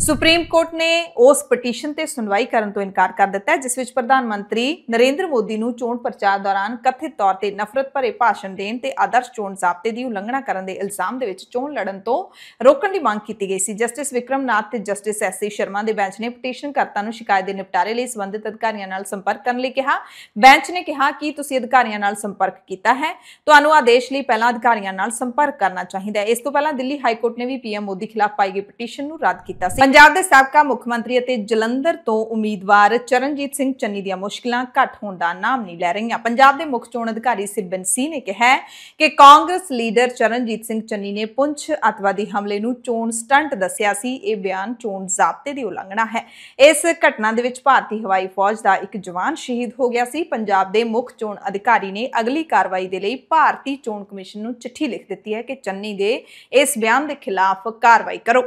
supreme court ਨੇ ਉਸ petition ਤੇ ਸੁਣਵਾਈ ਕਰਨ ਤੋਂ ਇਨਕਾਰ ਕਰ ਦਿੱਤਾ ਜਿਸ ਵਿੱਚ ਪ੍ਰਧਾਨ ਮੰਤਰੀ ਨਰਿੰਦਰ ਮੋਦੀ ਨੂੰ ਚੋਣ ਪ੍ਰਚਾਰ ਦੌਰਾਨ ਕਥਿਤ ਤੌਰ ਤੇ ਨਫ਼ਰਤ ਭਰੇ ਭਾਸ਼ਣ ਦੇਣ ਤੇ ਆਦਰਸ਼ ਚੋਣ ਜ਼ਾਬਤੇ ਦੀ ਉਲੰਘਣਾ ਕਰਨ ਦੇ ਇਲਜ਼ਾਮ ਦੇ ਵਿੱਚ ਚੋਣ ਲੜਨ ਤੋਂ ਰੋਕਣ ਦੀ ਮੰਗ ਕੀਤੀ ਗਈ ਸੀ ਜਸਟਿਸ ਵਿਕਰਮਨਾਥ ਤੇ ਜਸਟਿਸ ਐਸਸੀ ਸ਼ਰਮਾ ਦੇ ਬੈਂਚ ਨੇ ਪਟੀਸ਼ਨ ਕਰਤਾ ਨੂੰ ਸ਼ਿਕਾਇਤ ਦੇ ਨਿਪਟਾਰੇ ਲਈ ਸੰਬੰਧਿਤ ਅਧਿਕਾਰੀਆਂ ਨਾਲ ਸੰਪਰਕ ਕਰਨ ਲਈ ਕਿਹਾ ਬੈਂਚ ਨੇ ਕਿਹਾ ਕਿ ਤੁਸੀਂ ਅਧਿਕਾਰੀਆਂ ਨਾਲ ਸੰਪਰਕ ਕੀਤਾ ਹੈ ਤੁਹਾਨੂੰ ਆਦੇਸ਼ ਲਈ ਪਹਿਲਾਂ ਅਧਿਕਾਰੀਆਂ ਨਾਲ ਸੰਪਰਕ ਕਰਨਾ ਚਾਹੀਦਾ ਹੈ ਇਸ ਤੋਂ ਪਹਿਲਾਂ ਦਿੱਲੀ ਹਾਈ ਕੋਰਟ ਨੇ ਵੀ ਪੀਐਮ ਮੋਦੀ ਖਿਲਾਫ ਪਾਈ ਗਈ ਪਟੀਸ਼ਨ ਨੂੰ ਰੱਦ ਕੀਤਾ ਸੀ ਪੰਜਾਬ ਦੇ ਸਾਬਕਾ ਮੁੱਖ ਮੰਤਰੀ ਅਤੇ ਜਲੰਧਰ ਤੋਂ ਉਮੀਦਵਾਰ ਚਰਨਜੀਤ ਸਿੰਘ ਚੰਨੀ ਦੀਆਂ ਮੁਸ਼ਕਲਾਂ ਘਟ ਹੋਣ ਦਾ ਨਾਮ ਨਹੀਂ ਲੈ ਰਹੀਆਂ ਪੰਜਾਬ ਦੇ ਮੁੱਖ ਚੋਣ ਅਧਿਕਾਰੀ ਸਿਬਨ ਸਿੰਘ ਨੇ ਕਿਹਾ ਕਿ ਕਾਂਗਰਸ ਲੀਡਰ ਚਰਨਜੀਤ ਸਿੰਘ ਚੰਨੀ ਨੇ ਪੁੰਛ ਅਤਵਾਦੀ ਹਮਲੇ ਨੂੰ ਚੋਣ ਸਟੰਟ ਦੱਸਿਆ ਸੀ ਇਹ ਬਿਆਨ ਚੋਣ ਜ਼ਾਬਤੇ ਦੀ ਉਲੰਘਣਾ ਹੈ ਇਸ ਘਟਨਾ ਦੇ ਵਿੱਚ ਭਾਰਤੀ ਹਵਾਈ ਫੌਜ ਦਾ ਇੱਕ ਜਵਾਨ ਸ਼ਹੀਦ ਹੋ ਗਿਆ ਸੀ ਪੰਜਾਬ ਦੇ ਮੁੱਖ ਚੋਣ ਅਧਿਕਾਰੀ ਨੇ ਅਗਲੀ ਕਾਰਵਾਈ ਦੇ ਲਈ ਭਾਰਤੀ ਚੋਣ ਕਮਿਸ਼ਨ ਨੂੰ ਚਿੱਠੀ ਲਿਖ ਦਿੱਤੀ ਹੈ ਕਿ ਚੰਨੀ ਦੇ ਇਸ ਬਿਆਨ ਦੇ ਖਿਲਾਫ ਕਾਰਵਾਈ ਕਰੋ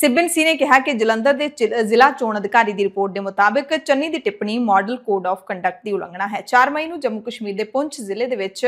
ਸੀ ਨੇ ਕਿਹਾ ਕਿ ਜਲੰਧਰ ਦੇ ਜ਼ਿਲ੍ਹਾ ਚੋਣ ਅਧਿਕਾਰੀ ਦੀ ਰਿਪੋਰਟ ਦੇ ਮੁਤਾਬਕ ਚੰਨੀ ਦੀ ਟਿੱਪਣੀ ਮਾਡਲ ਕੋਡ ਆਫ ਕੰਡਕਟ ਦੀ ਉਲੰਘਣਾ ਹੈ 4 ਮਈ ਨੂੰ ਜੰਮੂ ਕਸ਼ਮੀਰ ਦੇ ਪੁੰਛ ਜ਼ਿਲ੍ਹੇ ਦੇ ਵਿੱਚ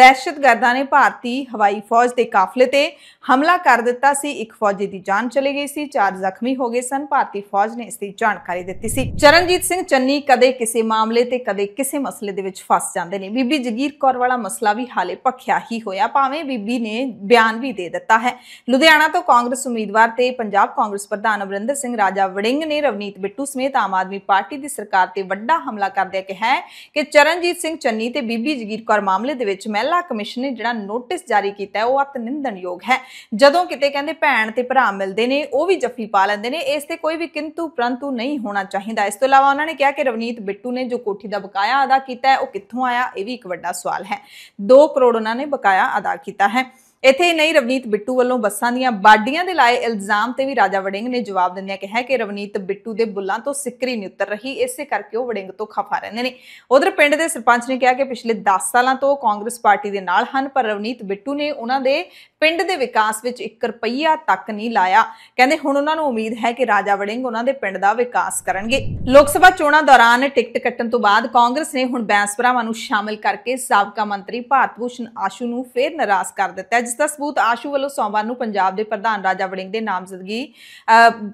ਦਹਿਸ਼ਤਗਰਦਾਂ ਨੇ ਭਾਰਤੀ ਹਵਾਈ ਫੌਜ ਦੇ ਕਾਫਲੇ ਤੇ ਹਮਲਾ ਕਰ ਦਿੱਤਾ ਸੀ ਇੱਕ ਫੌਜੀ ਦੀ ਜਾਨ ਚਲੀ ਗਈ ਸੀ ਚਾਰ ਜ਼ਖਮੀ ਹੋ ਗਏ ਸਨ ਭਾਰਤੀ ਫੌਜ ਨੇ ਇਸ ਦੀ ਜਾਣਕਾਰੀ ਦਿੱਤੀ ਸੀ ਚਰਨਜੀਤ ਸਿੰਘ ਚੰਨੀ ਕਦੇ ਕਿਸੇ ਮਾਮਲੇ ਤੇ ਕਦੇ ਕਿਸੇ ਮਸਲੇ ਦੇ ਵਿੱਚ ਫਸ ਜਾਂਦੇ ਨੇ ਬੀਬੀ ਜਗੀਰ ਕੌਰ ਵਾਲਾ ਮਸਲਾ ਵੀ ਹਾਲੇ ਪੱਖਿਆ ਹੀ ਹੋਇਆ ਭਾਵੇਂ ਬੀਬੀ ਨੇ ਬਿਆਨ ਵੀ ਦੇ ਦਿੱਤਾ ਹੈ ਲੁਧਿਆਣਾ ਤੋਂ ਕਾਂਗਰਸ ਉਮੀਦਵਾਰ ਤੇ ਪੰਜਾਬ ਕਾਂਗਰਸ ਪ੍ਰਧਾਨ ਅਵਰਿੰਦਰ ਸਿੰਘ ਰਾਜਾ ਵੜਿੰਗ ਨੇ ਰਵਨੀਤ ਬਿੱਟੂ ਸਮੇਤ ਆਮ ਆਦਮੀ ਪਾਰਟੀ ਦੀ ਸਰਕਾਰ ਤੇ ਵੱਡਾ ਹਮਲਾ ਕਿ ਕਿਹਾ ਕਿ ਚਰਨਜੀਤ ਸਿੰਘ ਚੰਨੀ ਤੇ ਬੀਬੀ ਜਗੀਰ ਕੌਰ ਮਾਮਲੇ ਦੇ ਵਿੱਚ ਮਹਿਲਾ ਕਮਿਸ਼ਨ ਨੇ ਜਿਹੜਾ ਨੋਟਿਸ ਜਾਰੀ ਕੀਤਾ ਉਹ ਅਤ ਨਿੰਦਣਯੋਗ ਹੈ ਜਦੋਂ ਕਿਤੇ ਕਹਿੰਦੇ ਭੈਣ ਤੇ ਭਰਾ ਮਿਲਦੇ ਨੇ ਉਹ ਵੀ ਜੱਫੀ ਪਾ ਲੈਂਦੇ ਨੇ ਇਸ ਤੇ ਕੋਈ ਵੀ ਕਿੰਤੂ ਪ੍ਰੰਤੂ ਨਹੀਂ ਹੋਣਾ ਚਾਹੀਦਾ ਇਸ ਤੋਂ ਇਲਾਵਾ ਉਹਨਾਂ ਨੇ ਕਿਹਾ ਕਿ ਰਵਨੀਤ ਬਿੱਟੂ ਨੇ ਜੋ ਕੋਠੀ ਦਾ ਬਕਾਇਆ ਅਦਾ ਕੀਤਾ ਹੈ ਉਹ ਕਿੱਥੋਂ ਆਇਆ ਇਹ ਵੀ ਇੱਕ ਵੱਡਾ ਸਵਾਲ ਹੈ 2 ਕਰੋੜ ਉਹਨਾਂ ਨੇ ਬਕਾਇਆ ਅਦਾ ਕੀਤਾ ਹੈ ਇੱਥੇ ਹੀ ਨਹੀਂ ਰਵਨੀਤ ਬਿੱਟੂ ਵੱਲੋਂ ਬੱਸਾਂ ਦੀਆਂ ਬਾਡੀਆਂ ਦੇ ਲਾਏ ਇਲਜ਼ਾਮ ਤੇ ਵੀ ਰਾਜਾ ਵੜਿੰਗ ਨੇ ਜਵਾਬ ਦਿੰਦਿਆਂ ਕਿਹਾ ਕਿ ਰਵਨੀਤ ਬਿੱਟੂ ਦੇ ਬੁੱਲਾਂ ਤੋਂ ਸਿੱਕਰੀ ਨਹੀਂ ਉਤਰ ਰਹੀ ਇਸੇ ਕਰਕੇ ਉਹ ਵੜਿੰਗ ਤੋਂ ਖਫਾ ਰਹਿੰਦੇ ਨੇ ਉਧਰ ਪਿੰਡ ਦੇ ਸਰਪੰਚ ਨੇ ਕਿਹਾ ਕਿ ਪਿਛਲੇ 10 ਸਾਲਾਂ ਤੋਂ ਕਾਂਗਰਸ ਪਾਰਟੀ ਦੇ ਨਾਲ ਹਨ ਪਰ ਰਵਨੀਤ ਬਿੱਟੂ ਨੇ ਉਹਨਾਂ ਦੇ ਪਿੰਡ ਦੇ ਵਿਕਾਸ ਵਿੱਚ 1 ਰੁਪਈਆ ਤੱਕ ਨਹੀਂ ਲਾਇਆ ਕਹਿੰਦੇ ਹੁਣ ਉਹਨਾਂ ਨੂੰ ਉਮੀਦ ਹੈ ਕਿ ਰਾਜਾ ਵੜਿੰਗ ਉਹਨਾਂ ਦੇ ਪਿੰਡ ਦਾ ਵਿਕਾਸ ਕਰਨਗੇ ਲੋਕ ਸਭਾ ਚੋਣਾਂ ਦੌਰਾਨ ਟਿਕਟ ਕੱਟਣ ਤੋਂ ਬਾਅਦ ਕਾਂਗਰਸ ਨੇ ਹੁਣ ਬੈਂਸ ਭਰਾਵਾਂ ਨੂੰ ਸ਼ਾਮਿਲ ਕਰਕੇ ਸਾਬਕਾ ਮੰਤਰੀ ਭਾਰਤ ਭੂਸ਼ਣ ਆਸ਼ੂ ਨੂੰ ਫੇਰ ਨਾਰਾਜ਼ ਕਰ ਦਿੱਤਾ ਜਿਸ ਦਾ ਸਬੂਤ ਆਸ਼ੂ ਵੱਲੋਂ ਸੋਮਵਾਰ ਨੂੰ ਪੰਜਾਬ ਦੇ ਪ੍ਰਧਾਨ ਰਾਜਾ ਵੜਿੰਗ ਦੇ ਨਾਮਜ਼ਦਗੀ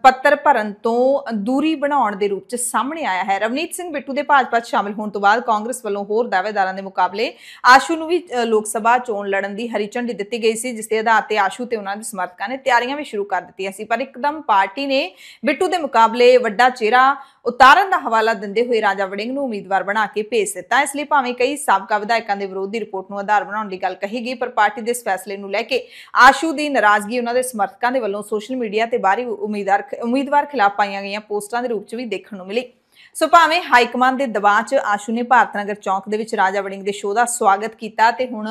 ਪੱਤਰ ਭਰਨ ਤੋਂ ਦੂਰੀ ਬਣਾਉਣ ਦੇ ਰੂਪ 'ਚ ਸਾਹਮਣੇ ਆਇਆ ਹੈ ਰਵਨੀਤ ਸਿੰਘ ਬਿੱਟੂ ਦੇ ਭਾਜਪਾ 'ਚ ਸ਼ਾਮਲ ਹੋਣ ਤੋਂ ਬਾਅਦ ਕਾਂਗਰਸ ਵੱਲੋਂ ਹੋਰ ਦਾਅਵੇਦਾਰਾਂ ਦੇ ਮੁਕਾਬਲੇ ਆਸ਼ੂ ਨੂੰ ਵੀ ਲੋਕ ਸਭਾ ਚੋਣ ਲੜਨ ਦੀ ਹਰੀ ਝੰਡੀ ਦਿੱਤੀ ਗਈ ਸੀ ਜਿਸ ਦੇ ਆਧਾਰ ਤੇ ਆਸ਼ੂ ਤੇ ਉਹਨਾਂ ਦੇ ਸਮਰਥਕਾਂ ਨੇ ਤਿਆਰੀਆਂ ਵੀ ਸ਼ੁਰੂ ਕਰ ਦਿੱਤੀਆਂ ਸੀ ਪਰ ਇੱਕਦਮ ਪਾਰਟੀ ਨੇ ਬਿੱਟੂ ਦੇ ਮੁਕਾਬਲੇ ਵੱਡਾ ਚਿਹਰਾ ਉਤਾਰਨ ਦਾ ਹਵਾਲਾ ਦਿੰਦੇ ਹੋਏ ਰਾਜਾ ਵੜਿੰਗ ਨੂੰ ਉਮੀਦਵਾਰ ਬਣਾ ਕੇ ਭੇਜ ਦਿੱਤਾ ਇਸ ਲਈ ਭਾਵੇਂ ਕਈ ਸਾਬਕਾ ਵਿਧਾਇਕਾਂ ਦੇ ਵਿਰੋਧ ਦੀ ਰਿਪੋਰਟ ਨੂੰ ਆਧਾਰ ਬਣਾਉਣ ਦੀ ਗੱਲ ਕਹੀ ਗਈ ਪਰ ਪਾਰਟੀ ਦੇ ਇਸ ਫੈਸਲੇ ਨੂੰ ਲੈ ਕੇ ਆਸ਼ੂ ਦੀ ਨਾਰਾਜ਼ਗੀ ਉਹਨਾਂ ਦੇ ਸਮਰਥਕਾਂ ਦੇ ਵੱਲੋਂ ਸੋਸ਼ਲ ਮੀਡੀਆ ਤੇ ਬਾਹਰੀ ਉਮੀਦਵਾਰ ਉਮੀਦਵਾਰ ਖਿਲਾਫ ਪਾਈਆਂ ਗਈਆਂ ਪੋਸਟਾਂ ਦੇ ਰੂਪ 'ਚ ਵੀ ਦੇਖਣ ਨੂੰ ਮਿਲੀ ਸੋ ਭਾਵੇਂ ਹਾਈ ਕਮਾਂਡ ਦੇ ਦਬਾਅ 'ਚ ਆਸ਼ੂ ਨੇ ਭਾਰਤ ਨਗਰ ਚੌਂਕ ਦੇ ਵਿੱਚ ਰਾਜਾ ਵੜਿੰਗ ਦੇ ਸ਼ੋਅ ਦਾ ਸਵਾਗਤ ਕੀਤਾ ਤੇ ਹੁਣ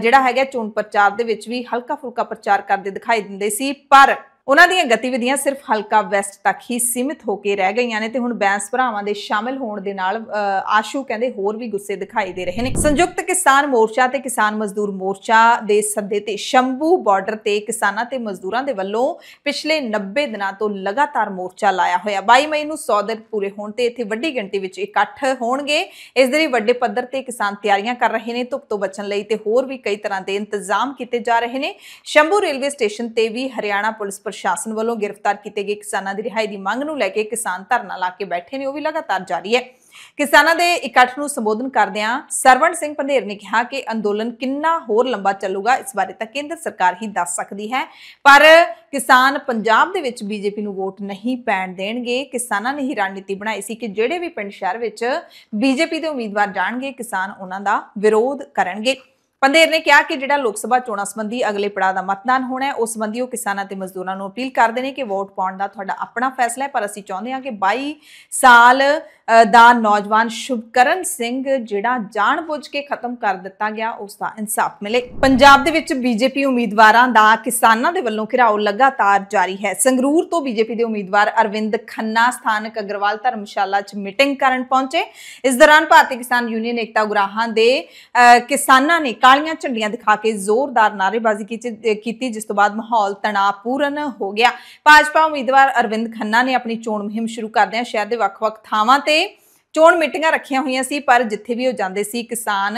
ਜਿਹੜਾ ਹੈਗਾ ਚੋਣ ਪ੍ਰਚਾਰ ਦੇ ਵਿੱਚ ਵੀ ਹਲਕਾ ਫੁਲਕਾ ਪ੍ਰਚਾਰ ਕਰਦੇ ਦਿਖਾਈ ਦਿੰਦੇ ਸੀ ਪਰ ਉਹਨਾਂ ਦੀਆਂ ਗਤੀਵਿਧੀਆਂ ਸਿਰਫ ਹਲਕਾ ਵੈਸਟ ਤੱਕ ਹੀ ਸੀਮਿਤ ਹੋ ਕੇ ਰਹਿ ਗਈਆਂ ਨੇ ਤੇ ਹੁਣ ਬੈਂਸ ਭਰਾਵਾਂ ਦੇ ਸ਼ਾਮਿਲ ਹੋਣ ਦੇ ਨਾਲ ਆਸ਼ੂ ਕਹਿੰਦੇ ਹੋਰ ਵੀ ਗੁੱਸੇ ਦਿਖਾਈ ਦੇ ਰਹੇ ਨੇ ਸੰਯੁਕਤ ਕਿਸਾਨ ਮੋਰਚਾ ਤੇ ਕਿਸਾਨ ਮਜ਼ਦੂਰ ਮੋਰਚਾ ਦੇ ਸੱਦੇ ਤੇ ਸ਼ੰਭੂ ਬਾਰਡਰ ਤੇ ਕਿਸਾਨਾਂ ਤੇ ਮਜ਼ਦੂਰਾਂ ਦੇ ਵੱਲੋਂ ਪਿਛਲੇ 90 ਦਿਨਾਂ ਤੋਂ ਲਗਾਤਾਰ ਮੋਰਚਾ ਲਾਇਆ ਹੋਇਆ 22 ਮਈ ਨੂੰ 100 ਦਿਨ ਪੂਰੇ ਹੋਣ ਤੇ ਇੱਥੇ ਵੱਡੀ ਗਿਣਤੀ ਵਿੱਚ ਇਕੱਠ ਹੋਣਗੇ ਇਸ ਦੇ ਲਈ ਵੱਡੇ ਪੱਧਰ ਤੇ ਕਿਸਾਨ ਤਿਆਰੀਆਂ ਕਰ ਰਹੇ ਨੇ ਧੁੱਪ ਤੋਂ ਬਚਣ ਲਈ ਤੇ ਹੋਰ ਵੀ ਕਈ ਤਰ੍ਹਾਂ ਦੇ ਇੰਤਜ਼ਾਮ ਕੀਤੇ ਜਾ ਰਹੇ ਨੇ ਸ਼ੰਭੂ ਰੇਲਵੇ ਸਟੇਸ਼ਨ ਤੇ ਵੀ ਹਰਿਆਣਾ ਪੁਲਿਸ ਪ੍ਰਸ਼ਾਸਨ ਵੱਲੋਂ ਗ੍ਰਿਫਤਾਰ ਕੀਤੇ ਗਏ ਕਿਸਾਨਾਂ ਦੀ ਰਿਹਾਈ ਦੀ ਮੰਗ ਨੂੰ ਲੈ ਕੇ ਕਿਸਾਨ ਧਰਨਾ ਲਾ ਕੇ ਬੈਠੇ ਨੇ ਉਹ ਵੀ ਲਗਾਤਾਰ ਜਾਰੀ ਹੈ ਕਿਸਾਨਾਂ ਦੇ ਇਕੱਠ ਨੂੰ ਸੰਬੋਧਨ ਕਰਦਿਆਂ ਸਰਵਣ ਸਿੰਘ ਪੰਧੇਰ ਨੇ ਕਿਹਾ ਕਿ ਅੰਦੋਲਨ ਕਿੰਨਾ ਹੋਰ ਲੰਬਾ ਚੱਲੂਗਾ ਇਸ ਬਾਰੇ ਤਾਂ ਕੇਂਦਰ ਸਰਕਾਰ ਹੀ ਦੱਸ ਸਕਦੀ ਹੈ ਪਰ ਕਿਸਾਨ ਪੰਜਾਬ ਦੇ ਵਿੱਚ ਬੀਜੇਪੀ ਨੂੰ ਵੋਟ ਨਹੀਂ ਪੈਣ ਦੇਣਗੇ ਕਿਸਾਨਾਂ ਨੇ ਹੀ ਰਣਨੀਤੀ ਬਣਾਈ ਸੀ ਕਿ ਜਿਹੜੇ ਵੀ ਪਿੰਡ ਸ਼ਹਿਰ ਵਿੱਚ ਬੀਜੇਪੀ ਦੇ ਉਮੀਦਵਾਰ ਜਾਣਗੇ ਕਿਸਾਨ ਉਹਨਾਂ ਦਾ ਵਿਰੋਧ ਕਰਨਗੇ ਪੰਦੇਰ ਨੇ ਕਿਹਾ ਕਿ ਜਿਹੜਾ ਲੋਕ ਸਭਾ ਚੋਣਾਂ ਸੰਬੰਧੀ ਅਗਲੇ ਪੜਾਅ ਦਾ ਮਤਦਾਨ ਹੋਣਾ ਹੈ ਉਸ ਸੰਬੰਧੀ ਉਹ ਕਿਸਾਨਾਂ ਤੇ ਮਜ਼ਦੂਰਾਂ ਨੂੰ ਅਪੀਲ ਕਰਦੇ ਨੇ ਕਿ ਵੋਟ ਪਾਉਣ ਦਾ ਤੁਹਾਡਾ ਆਪਣਾ ਫੈਸਲਾ ਹੈ ਪਰ ਅਸੀਂ ਚਾਹੁੰਦੇ ਹਾਂ ਕਿ 22 ਸਾਲ ਦਾ ਨੌਜਵਾਨ ਸ਼ੁਭਕਰਨ ਸਿੰਘ ਜਿਹੜਾ ਜਾਣਬੁੱਝ ਕੇ ਖਤਮ ਕਰ ਦਿੱਤਾ ਗਿਆ ਉਸ ਦਾ ਇਨਸਾਫ ਮਿਲੇ ਪੰਜਾਬ ਦੇ ਵਿੱਚ ਬੀਜੇਪੀ ਉਮੀਦਵਾਰਾਂ ਦਾ ਕਿਸਾਨਾਂ ਦੇ ਵੱਲੋਂ ਘਿਰਾਉ ਲਗਾਤਾਰ ਜਾਰੀ ਹੈ ਸੰਗਰੂਰ ਤੋਂ ਬੀਜੇਪੀ ਦੇ ਉਮੀਦਵਾਰ ਅਰਵਿੰਦ ਖੰਨਾ ਸਥਾਨਕ ਅਗਰਵਾਲ ਧਰਮਸ਼ਾਲਾ 'ਚ ਮੀਟਿੰਗ ਕਰਨ ਪਹੁੰਚੇ ਇਸ ਦੌਰਾਨ ਭਾਰਤੀ ਕਿਸਾਨ ਯੂਨੀਅਨ ਏਕਤਾ ਉਗਰਾਹਾਂ ਦੇ ਕਿਸਾਨਾਂ ਨੇ ਕਾਲੀਆਂ ਝੰਡੀਆਂ ਦਿਖਾ ਕੇ ਜ਼ੋਰਦਾਰ ਨਾਰੇਬਾਜ਼ੀ ਕੀਤੀ ਜਿਸ ਤੋਂ ਬਾਅਦ ਮਾਹੌਲ ਤਣਾਅਪੂਰਨ ਹੋ ਗਿਆ ਭਾਜਪਾ ਉਮੀਦਵਾਰ ਅਰਵਿੰਦ ਖੰਨਾ ਨੇ ਆਪਣੀ ਚੋਣ ਮੁਹਿੰਮ ਸ਼ੁਰੂ ਕਰਦਿਆਂ ਸ਼ਹਿਰ ਦੇ ਵੱਖ-ਵੱਖ ਥਾਵਾਂ ਤੇ ਨੇ ਚੋਣ ਮੀਟਿੰਗਾਂ ਰੱਖੀਆਂ ਹੋਈਆਂ ਸੀ ਪਰ ਜਿੱਥੇ ਵੀ ਉਹ ਜਾਂਦੇ ਸੀ ਕਿਸਾਨ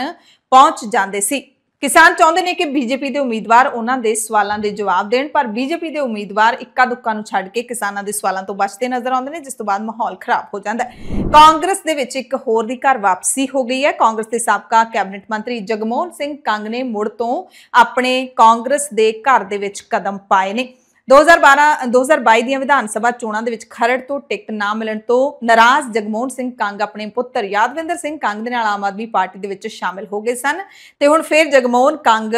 ਪਹੁੰਚ ਜਾਂਦੇ ਸੀ ਕਿਸਾਨ ਚਾਹੁੰਦੇ ਨੇ ਕਿ ਬੀਜੇਪੀ ਦੇ ਉਮੀਦਵਾਰ ਉਹਨਾਂ ਦੇ ਸਵਾਲਾਂ ਦੇ ਜਵਾਬ ਦੇਣ ਪਰ ਬੀਜੇਪੀ ਦੇ ਉਮੀਦਵਾਰ ਇੱਕਾ ਦੁੱਕਾ ਨੂੰ ਛੱਡ ਕੇ ਕਿਸਾਨਾਂ ਦੇ ਸਵਾਲਾਂ ਤੋਂ ਬਚਦੇ ਨਜ਼ਰ ਆਉਂਦੇ ਨੇ ਜਿਸ ਤੋਂ ਬਾਅਦ ਮਾਹੌਲ ਖਰਾਬ ਹੋ ਜਾਂਦਾ ਹੈ ਕਾਂਗਰਸ ਦੇ ਵਿੱਚ ਇੱਕ ਹੋਰ ਦੀ ਘਰ ਵਾਪਸੀ ਹੋ ਗਈ ਹੈ ਕਾਂਗਰਸ ਦੇ ਸਾਬਕਾ ਕੈਬਨਿਟ ਮੰਤਰੀ ਜਗਮੋਹਨ ਸਿੰਘ ਕੰਗ ਨੇ ਮੁੜ ਤੋਂ ਆਪਣੇ ਕਾਂਗਰਸ ਦੇ ਘਰ ਦੇ ਵਿੱਚ ਕਦਮ ਪਾਏ ਨੇ 2012 2022 ਦੀਆਂ ਵਿਧਾਨ ਸਭਾ ਚੋਣਾਂ ਦੇ ਵਿੱਚ ਖਰੜ ਤੋਂ ਟਿਕਟ ਨਾ ਮਿਲਣ ਤੋਂ ਨਾਰਾਜ਼ ਜਗਮੋਹਨ ਸਿੰਘ ਕੰਗ ਆਪਣੇ ਪੁੱਤਰ ਯਾਦਵਿੰਦਰ ਸਿੰਘ ਕੰਗ ਦੇ ਨਾਲ ਆਮ ਆਦਮੀ ਪਾਰਟੀ ਦੇ ਵਿੱਚ ਸ਼ਾਮਿਲ ਹੋ ਗਏ ਸਨ ਤੇ ਹੁਣ ਫਿਰ ਜਗਮੋਹਨ ਕੰਗ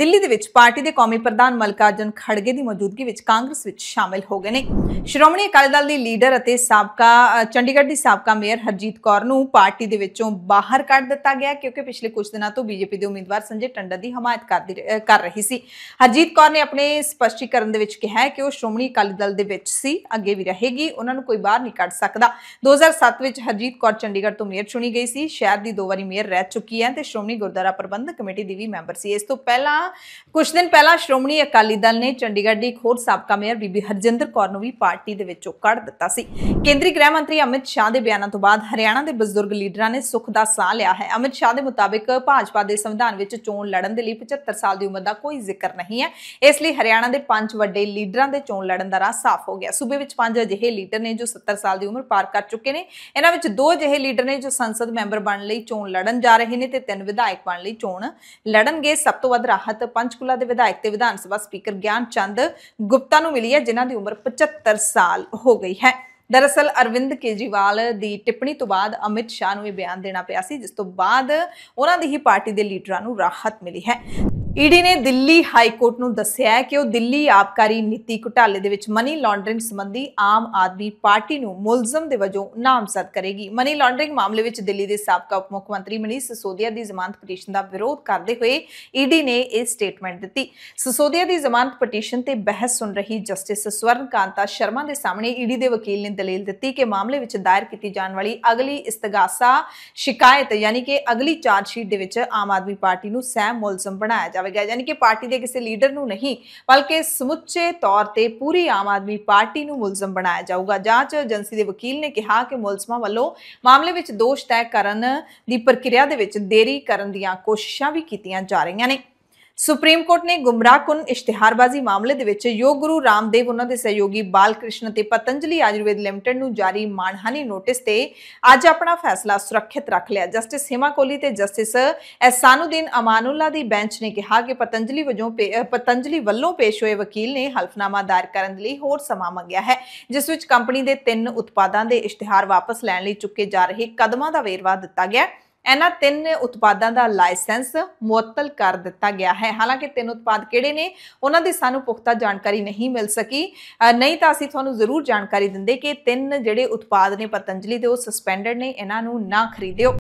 ਦਿੱਲੀ ਦੇ ਵਿੱਚ ਪਾਰਟੀ ਦੇ ਕੌਮੀ ਪ੍ਰਧਾਨ ਜਨ ਖੜਗੇ ਦੀ ਮੌਜੂਦਗੀ ਵਿੱਚ ਕਾਂਗਰਸ ਵਿੱਚ ਸ਼ਾਮਿਲ ਹੋ ਗਏ ਨੇ ਸ਼੍ਰੋਮਣੀ ਅਕਾਲੀ ਦਲ ਦੀ ਲੀਡਰ ਅਤੇ ਸਾਬਕਾ ਚੰਡੀਗੜ੍ਹ ਦੀ ਸਾਬਕਾ ਮੇਅਰ ਹਰਜੀਤ ਕੌਰ ਨੂੰ ਪਾਰਟੀ ਦੇ ਵਿੱਚੋਂ ਬਾਹਰ ਕੱਢ ਦਿੱਤਾ ਗਿਆ ਕਿਉਂਕਿ ਪਿਛਲੇ ਕੁਝ ਦਿਨਾਂ ਤੋਂ ਬੀਜੇਪੀ ਦੇ ਉਮੀਦਵਾਰ ਸੰਜੇ ਟੰਡਾ ਦੀ ਹਮਾਇਤ ਕਰ ਰਹੀ ਸੀ ਹਰਜੀਤ ਕੌਰ ਨੇ ਆਪਣੇ ਸਪਸ਼ਟੀਕਰਨ ਦੇ ਵਿੱਚ ਕਿਹਾ ਹੈ ਕਿ ਉਹ ਸ਼੍ਰੋਮਣੀ ਅਕਾਲੀ ਦਲ ਦੇ ਵਿੱਚ ਸੀ ਅੱਗੇ ਵੀ ਰਹੇਗੀ ਉਹਨਾਂ ਨੂੰ ਕੋਈ ਬਾਹਰ ਨਹੀਂ ਕੱਢ ਸਕਦਾ 2007 ਵਿੱਚ ਹਰਜੀਤ ਕੌਰ ਚੰਡੀਗੜ੍ਹ ਤੋਂ ਮੇਅਰ ਚੁਣੀ ਗਈ ਸੀ ਸ਼ਹਿਰ ਦੀ ਦੋ ਵਾਰੀ ਮੇਅਰ ਰਹਿ ਚੁੱਕੀ ਹੈ ਤੇ ਸ਼੍ਰੋਮਣੀ ਗੁਰਦੁਆਰਾ ਪ੍ਰਬੰਧਕ ਕਮੇਟੀ ਦੀ ਵੀ ਮੈਂਬਰ ਸੀ ਇਸ ਤੋਂ ਪਹਿਲਾਂ ਕੁਝ ਦਿਨ ਪਹਿਲਾਂ ਸ਼੍ਰੋਮਣੀ ਅਕਾਲੀ ਦਲ ਨੇ ਚੰਡੀਗੜ੍ਹ ਦੀ ਖੋਰ ਸਾਬਕਾ ਮੇਅਰ ਬੀਬੀ ਹਰਜਿੰਦਰ ਕੌਰ ਨੂੰ ਵੀ ਪਾਰਟੀ ਦੇ ਵਿੱਚੋਂ ਕੱਢ ਦਿੱਤਾ ਸੀ ਕੇਂਦਰੀ ਗ੍ਰਹਿ ਮੰਤਰੀ ਅਮਿਤ ਸ਼ਾਹ ਦੇ ਬਿਆਨਾਂ ਤੋਂ ਬਾਅਦ ਹਰਿਆਣਾ ਦੇ ਬਜ਼ੁਰਗ ਲੀਡਰਾਂ ਨੇ ਸੁੱਖ ਦਾ ਸਾਹ ਲਿਆ ਹੈ ਅਮਿਤ ਸ਼ਾਹ ਦੇ ਮੁਤਾਬਕ ਭਾਜਪਾ ਦੇ ਸੰਵਿਧਾਨ ਵਿੱਚ ਚੋਣ ਲੜਨ ਦੇ ਲਈ 75 ਸਾਲ ਦੀ ਉਮਰ ਦਾ ਕੋਈ ਜ਼ਿਕਰ ਨਹੀਂ ਹੈ ਇਸ ਲਈ ਹਰਿਆਣਾ ਦੇ ਪੰਜ ਵੱਡੇ ਲੀਡਰਾਂ ਦੇ ਚੋਣ ਲੜਨ ਦਾ ਰਾਹ ਸਾਫ਼ ਹੋ ਗਿਆ ਸੂਬੇ ਵਿੱਚ ਪੰਜ ਅਜਿਹੇ ਲੀਡਰ ਨੇ ਜੋ 70 ਸਾਲ ਦੀ ਉਮਰ ਪਾਰ ਕਰ ਚੁੱਕੇ ਨੇ ਇਹਨਾਂ ਵਿੱਚ ਦੋ ਅਜਿਹੇ ਲੀਡਰ ਨੇ ਜੋ ਸੰਸਦ ਮੈਂਬਰ ਬਣਨ ਲਈ ਚੋਣ ਲੜਨ ਜਾ ਰਹੇ ਨੇ ਤੇ ਤਿੰਨ ਵਿਧਾਇਕ ਬਣਨ ਲਈ ਚੋਣ ਲੜਨਗੇ ਸਭ ਤੋਂ ਵੱਧ ਰਾਹਤ ਪੰਚਕੁਲਾ ਦੇ ਵਿਧਾਇਕ ਤੇ ਵਿਧਾਨ ਸਭਾ ਸਪੀਕਰ ਗਿਆਨ ਚੰਦ ਗੁਪਤਾ ਨੂੰ ਮਿਲੀ ਹੈ ਜਿਨ੍ਹਾਂ ਦੀ ਉਮਰ 75 ਸਾਲ ਹੋ ਗਈ ਹੈ ਦਰਅਸਲ ਅਰਵਿੰਦ ਕੇਜੀਵਾਲ ਦੀ ਟਿੱਪਣੀ ਤੋਂ ਬਾਅਦ ਅਮਿਤ ਸ਼ਾਹ ਨੂੰ ਇਹ ਬਿਆਨ ਦੇਣਾ ਪਿਆ ਸੀ ਜਿਸ ਤੋਂ ਬਾਅਦ ਉਹਨਾਂ ਦੀ ਹੀ ਪਾਰਟੀ ਦੇ ਲੀਡਰਾਂ ਨੂੰ ਰਾਹਤ ਮਿਲੀ ਹੈ ਈਡੀ ਨੇ ਦਿੱਲੀ ਹਾਈ ਕੋਰਟ ਨੂੰ ਦੱਸਿਆ ਕਿ ਉਹ ਦਿੱਲੀ ਆਪਕਾਰੀ ਨੀਤੀ ਘੁਟਾਲੇ ਦੇ ਵਿੱਚ ਮਨੀ ਲਾਂਡਰਿੰਗ ਸੰਬੰਧੀ ਆਮ ਆਦਮੀ ਪਾਰਟੀ ਨੂੰ ਮੁਲਜ਼ਮ ਦੇ ਵਜੋਂ ਨਾਮਜ਼ਦ ਕਰੇਗੀ ਮਨੀ ਲਾਂਡਰਿੰਗ ਮਾਮਲੇ ਵਿੱਚ ਦਿੱਲੀ ਦੇ ਸਾਬਕਾ ਉਪ ਮੁੱਖ ਮੰਤਰੀ ਮਨੀਸ਼ ਸਿਸੋਦੀਆ ਦੀ ਜ਼ਮਾਨਤ ਪਟੀਸ਼ਨ ਦਾ ਵਿਰੋਧ ਕਰਦੇ ਹੋਏ ਈਡੀ ਨੇ ਇਹ ਸਟੇਟਮੈਂਟ ਦਿੱਤੀ ਸਿਸੋਦੀਆ ਦੀ ਜ਼ਮਾਨਤ ਪਟੀਸ਼ਨ ਤੇ ਬਹਿਸ ਸੁਣ ਰਹੀ ਜਸਟਿਸ ਸਵਰਨ ਕਾਂਤਾ ਸ਼ਰਮਾ ਦੇ ਸਾਹਮਣੇ ਈਡੀ ਦੇ ਵਕੀਲ ਨੇ ਦਲੀਲ ਦਿੱਤੀ ਕਿ ਮਾਮਲੇ ਵਿੱਚ ਦਾਇਰ ਕੀਤੀ ਜਾਣ ਵਾਲੀ ਅਗਲੀ ਇਸਤਗਾਸਾ ਸ਼ਿਕਾਇਤ ਯਾਨੀ ਕਿ ਅਗਲੀ ਚਾਰਜ ਸ਼ੀਟ ਦੇ ਵਿੱਚ ਆਮ ਆਦਮੀ ਪਾਰਟੀ ਨੂੰ ਸਹਿ ਮੁਲਜ਼ਮ ਬਣਾਇਆ ਜਾਵੇ ਜਾਵੇਗਾ ਯਾਨੀ ਕਿ ਪਾਰਟੀ ਦੇ ਕਿਸੇ ਲੀਡਰ ਨੂੰ ਨਹੀਂ ਬਲਕਿ ਸਮੁੱਚੇ ਤੌਰ ਤੇ ਪੂਰੀ ਆਮ ਆਦਮੀ ਪਾਰਟੀ ਨੂੰ ਮੁਲਜ਼ਮ ਬਣਾਇਆ ਜਾਊਗਾ ਜਾਂਚ ਏਜੰਸੀ ਦੇ ਵਕੀਲ ਨੇ ਕਿਹਾ ਕਿ ਮੁਲਜ਼ਮਾਂ ਵੱਲੋਂ ਮਾਮਲੇ ਵਿੱਚ ਦੋਸ਼ ਤੈਅ ਕਰਨ ਦੀ ਪ੍ਰਕਿਰਿਆ ਦੇ ਵਿੱਚ ਦੇਰੀ ਕਰਨ ਦੀਆਂ ਕੋਸ਼ਿਸ਼ਾਂ ਵੀ ਕੀਤੀਆਂ ਜਾ ਰਹੀਆਂ ਨੇ ਸੁਪਰੀਮ ਕੋਰਟ ਨੇ ਗੁੰਮਰਾਹਕੁੰਨ ਇਸ਼ਤਿਹਾਰਬਾਜ਼ੀ ਮਾਮਲੇ ਦੇ ਵਿੱਚ ਯੋਗ ਗੁਰੂ ਰਾਮਦੇਵ ਉਹਨਾਂ ਦੇ ਸਹਿਯੋਗੀ ਬਾਲਕ੍ਰਿਸ਼ਨ ਤੇ ਪਤੰਜਲੀ ਆਯੁਰਵੇਦ ਲਿਮਟਿਡ ਨੂੰ ਜਾਰੀ ਮਾਨਹਾਨੀ ਨੋਟਿਸ ਤੇ ਅੱਜ ਆਪਣਾ ਫੈਸਲਾ ਸੁਰੱਖਿਅਤ ਰੱਖ ਲਿਆ ਜਸਟਿਸ ਹਿਮਾ ਕੋਲੀ ਤੇ ਜਸਟਿਸ ਐਸਾਨੁਦੀਨ ਅਮਾਨੁੱਲਾ ਦੀ ਬੈਂਚ ਨੇ ਕਿਹਾ ਕਿ ਪਤੰਜਲੀ ਵੱਜੋਂ ਪਤੰਜਲੀ ਵੱਲੋਂ ਪੇਸ਼ ਹੋਏ ਵਕੀਲ ਨੇ ਹਲਫਨਾਮਾ ਦਾਇਰ ਕਰਨ ਲਈ ਹੋਰ ਸਮਾਂ ਮੰਗਿਆ ਹੈ ਜਿਸ ਵਿੱਚ ਕੰਪਨੀ ਦੇ ਤਿੰਨ ਉਤਪਾਦਾਂ ਦੇ ਇਸ਼ਤਿਹਾਰ ਵਾਪਸ ਲੈਣ ਲਈ ਚੁੱਕੇ ਜਾ ਰਹੇ ਕਦਮਾਂ ਦਾ ਵੇਰਵਾ ਦਿੱਤਾ ਗਿਆ ਹੈ ਇਹਨਾਂ ਤਿੰਨ ਉਤਪਾਦਾਂ ਦਾ ਲਾਇਸੈਂਸ ਮੁਅੱਤਲ ਕਰ ਦਿੱਤਾ ਗਿਆ ਹੈ ਹਾਲਾਂਕਿ ਤਿੰਨ ਉਤਪਾਦ ਕਿਹੜੇ ਨੇ ਉਹਨਾਂ ਦੀ ਸਾਨੂੰ ਪੁਖਤਾ ਜਾਣਕਾਰੀ ਨਹੀਂ ਮਿਲ ਸਕੀ ਨਹੀਂ ਤਾਂ ਅਸੀਂ ਤੁਹਾਨੂੰ ਜ਼ਰੂਰ ਜਾਣਕਾਰੀ ਦਿੰਦੇ ਕਿ ਤਿੰਨ ਜਿਹੜੇ ਉਤਪਾਦ ਨੇ ਪਤੰਜਲੀ ਦੇ ਉਹ ਸਸਪੈਂਡਡ ਨੇ ਇਹਨਾਂ ਨੂੰ ਨਾ ਖਰੀਦਿਓ